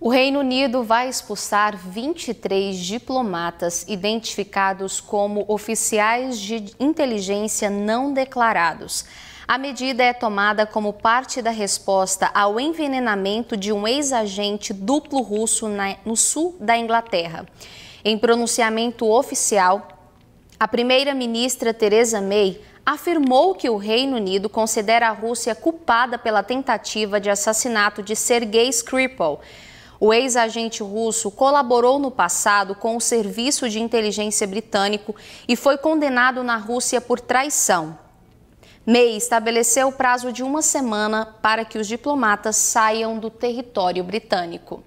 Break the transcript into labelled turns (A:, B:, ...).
A: O Reino Unido vai expulsar 23 diplomatas identificados como oficiais de inteligência não declarados. A medida é tomada como parte da resposta ao envenenamento de um ex-agente duplo russo na, no sul da Inglaterra. Em pronunciamento oficial, a primeira-ministra Theresa May afirmou que o Reino Unido considera a Rússia culpada pela tentativa de assassinato de Sergei Skripal. O ex-agente russo colaborou no passado com o serviço de inteligência britânico e foi condenado na Rússia por traição. MEI estabeleceu o prazo de uma semana para que os diplomatas saiam do território britânico.